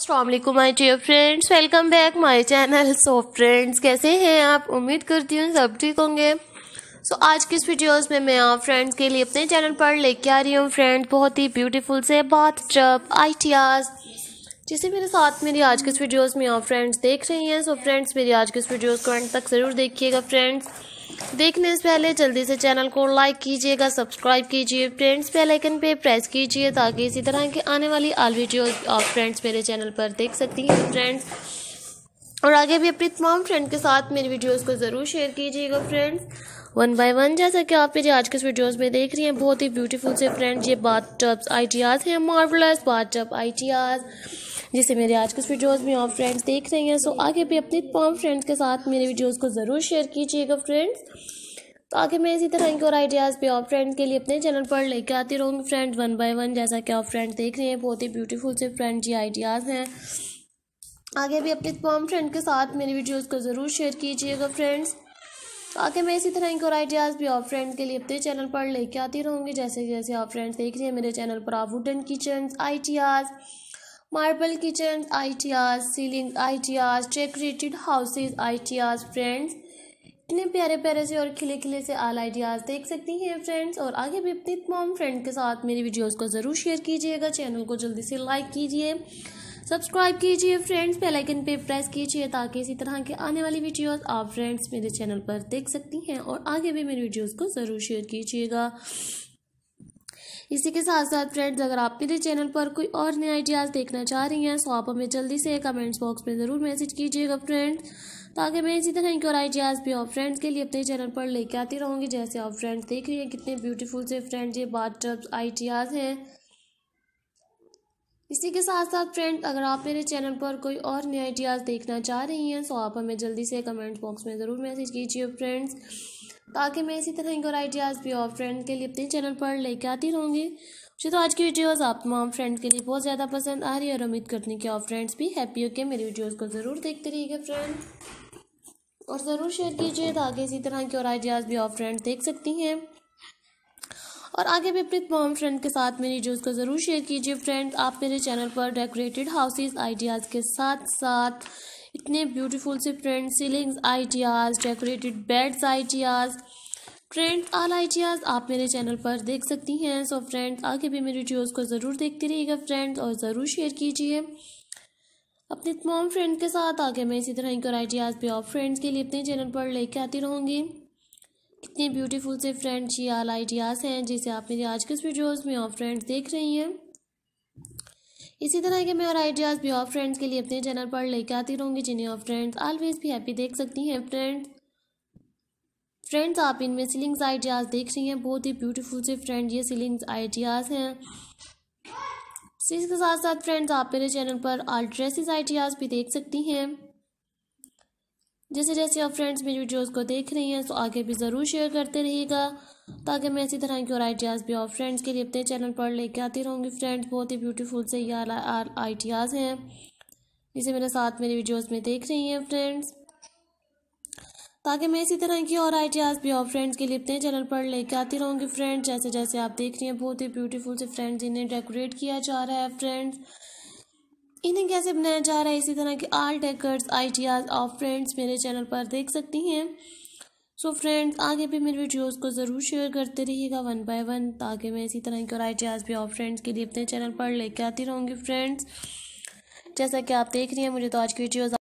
Aslam my dear friends welcome back my channel so friends कैसे हैं आप उम्मीद करती हूँ सब ठीक होंगे सो so, आज की इस वीडियोस में मैं आप फ्रेंड्स के लिए अपने चैनल पर लेके आ रही हूँ फ्रेंड्स बहुत ही ब्यूटीफुल से बात ट्रप आइटियाज जैसे मेरे साथ मेरी आज की इस वीडियोज़ में आप फ्रेंड्स देख रही हैं सो so, फ्रेंड्स मेरी आज की इस वीडियोज़ को एंड तक ज़रूर देखिएगा फ्रेंड्स देखने से पहले जल्दी से चैनल को लाइक कीजिएगा सब्सक्राइब कीजिए फ्रेंड्स बेल आइकन पे प्रेस कीजिए ताकि इसी तरह की आने वाली आल वीडियो आप फ्रेंड्स मेरे चैनल पर देख सकती हैं फ्रेंड्स और आगे भी अपनी तमाम फ्रेंड के साथ मेरी वीडियोज़ को ज़रूर शेयर कीजिएगा फ्रेंड्स वन बाय वन जैसा कि आप मेरी आज के इस वीडियोस में देख रही हैं बहुत ही ब्यूटीफुल से फ्रेंड्स ये बाथ टब्स आइडियाज़ हैं मार्वलस बाथ टब आइडियाज़ जिससे मेरे आज कुछ वीडियोज़ में आप फ्रेंड्स देख रहे हैं सो आगे भी अपने तमाम फ्रेंड्स के साथ मेरे वीडियोज़ को ज़रूर शेयर कीजिएगा फ्रेंड्स तो आगे मैं इसी तरह के और आइडियाज़ भी आप फ्रेंड के लिए अपने चैनल पर लेकर आती रहूँगी फ्रेंड वन बाय वन जैसा कि आप फ्रेंड देख रहे हैं बहुत ही ब्यूटीफुल से फ्रेंड जी आइडियाज़ हैं आगे भी अपने तमाम फ्रेंड के साथ मेरी वीडियोस को ज़रूर शेयर कीजिएगा फ्रेंड्स तो आगे मैं इसी तरह के और आइडियाज़ भी आप फ्रेंड के लिए अपने चैनल पर लेके आती रहूँगी जैसे जैसे आप फ्रेंड्स देख रहे हैं मेरे चैनल पर आप wooden kitchen ideas marble kitchen ideas ceiling ideas decorated houses ideas friends इतने प्यारे प्यारे से और खिले खिले से आल आइडियाज़ देख सकती हैं फ्रेंड्स और आगे भी अपनी तमाम फ्रेंड के साथ मेरी वीडियोस को ज़रूर शेयर कीजिएगा चैनल को जल्दी से लाइक कीजिए सब्सक्राइब कीजिए फ्रेंड्स बेल आइकन पे प्रेस कीजिए ताकि इसी तरह के आने वाली वीडियोस आप फ्रेंड्स मेरे चैनल पर देख सकती हैं और आगे भी मेरी वीडियोस को ज़रूर शेयर कीजिएगा इसी के साथ साथ फ्रेंड्स अगर आप मेरे चैनल पर कोई और नए आइडियाज़ देखना चाह रही हैं तो आप हमें जल्दी से कमेंट्स बॉक्स में ज़रूर मैसेज कीजिएगा फ्रेंड्स ताकि मैं इसी तरह की और आइडियाज़ भी और फ्रेंड्स के लिए अपने चैनल पर लेके आती रहूँगी जैसे आप फ्रेंड्स देख रही हैं कितने ब्यूटीफुल से फ्रेंड्स ये बात आइडियाज़ हैं इसी के साथ साथ फ्रेंड अगर आप मेरे चैनल पर कोई और नए आइडियाज़ देखना चाह रही हैं तो आप हमें जल्दी से कमेंट बॉक्स में ज़रूर मैसेज कीजिए फ्रेंड्स ताकि मैं इसी तरह के और आइडियाज़ भी और फ्रेंड के लिए अपने चैनल पर लेके आती रहूँगी मुझे तो आज की वीडियोस आप तमाम फ्रेंड के लिए बहुत ज़्यादा पसंद आ रही है और उम्मीद करती हूँ कि आप फ्रेंड्स भी हैप्पी होकर मेरी वीडियोस को ज़रूर देखते रहिएगा फ्रेंड और ज़रूर शेयर कीजिए ताकि इसी तरह के और आइडियाज़ भी और फ्रेंड्स देख सकती हैं और आगे भी अपने तमाम फ्रेंड के साथ मेरी वीडियोज़ को ज़रूर शेयर कीजिए फ्रेंड आप मेरे चैनल पर डेकोरेटेड हाउसेज आइडियाज़ के साथ साथ इतने ब्यूटीफुल से print ceilings ideas decorated beds ideas trend all ideas आप मेरे चैनल पर देख सकती हैं सो फ्रेंड्स आगे भी मेरे वीडियोज़ को ज़रूर देखते रहिएगा फ्रेंड्स और ज़रूर शेयर कीजिए अपने तमाम फ्रेंड के साथ आगे मैं इसी तरह के आइडियाज़ भी आप फ्रेंड्स के लिए अपने चैनल पर लेके आती रहूँगी कितने ब्यूटीफुल से फ्रेंड्स ये आल आइडियाज़ हैं जिसे आप मेरी आज के इस वीडियोज़ में और फ्रेंड्स देख रही हैं इसी तरह के मैं और आइडियाज़ भी ऑफ फ्रेंड्स के लिए अपने चैनल पर लेके आती रहूँगी जिन्हें ऑफ फ्रेंड्स ऑलवेज भी हैप्पी देख सकती हैं फ्रेंड्स फ्रेंड्स आप इनमें सीलिंग्स आइडियाज़ देख रही हैं बहुत ही ब्यूटीफुल से फ्रेंड ये सीलिंग्स आइडियाज़ हैं इसके साथ साथ फ्रेंड्स आप मेरे चैनल पर ऑल ड्रेसेस आइडियाज़ भी देख सकती हैं जैसे जैसे आप फ्रेंड्स मेरी वीडियोज़ को देख रही हैं तो आगे भी ज़रूर शेयर करते रहिएगा ताकि मैं इसी तरह की और आइडियाज़ भी आप फ्रेंड्स के लिए अपने चैनल पर लेके आती रहूँगी फ्रेंड्स बहुत ही ब्यूटीफुल से ये आइडियाज़ हैं जिसे मेरे साथ मेरी वीडियोज़ में देख रही हैं फ्रेंड्स ताकि मैं इसी तरह की और आइडियाज़ भी और फ्रेंड्स के लिए अपने चैनल पर लेके आती रहूँगी फ्रेंड्स जैसे जैसे आप देख रही हैं बहुत ही ब्यूटीफुल से फ्रेंड्स इन्हें डेकोरेट किया जा रहा है फ्रेंड्स इन्हें कैसे बनाया जा रहा है इसी तरह के आल टेकर्स आइडियाज़ ऑफ फ्रेंड्स मेरे चैनल पर देख सकती हैं सो so फ्रेंड्स आगे भी मेरे वीडियोस को ज़रूर शेयर करते रहिएगा वन बाय वन ताकि मैं इसी तरह की और आइडियाज़ भी ऑफ फ्रेंड्स के लिए अपने चैनल पर लेके आती रहूँगी फ्रेंड्स जैसा कि आप देख रही हैं मुझे तो आज की वीडियोज़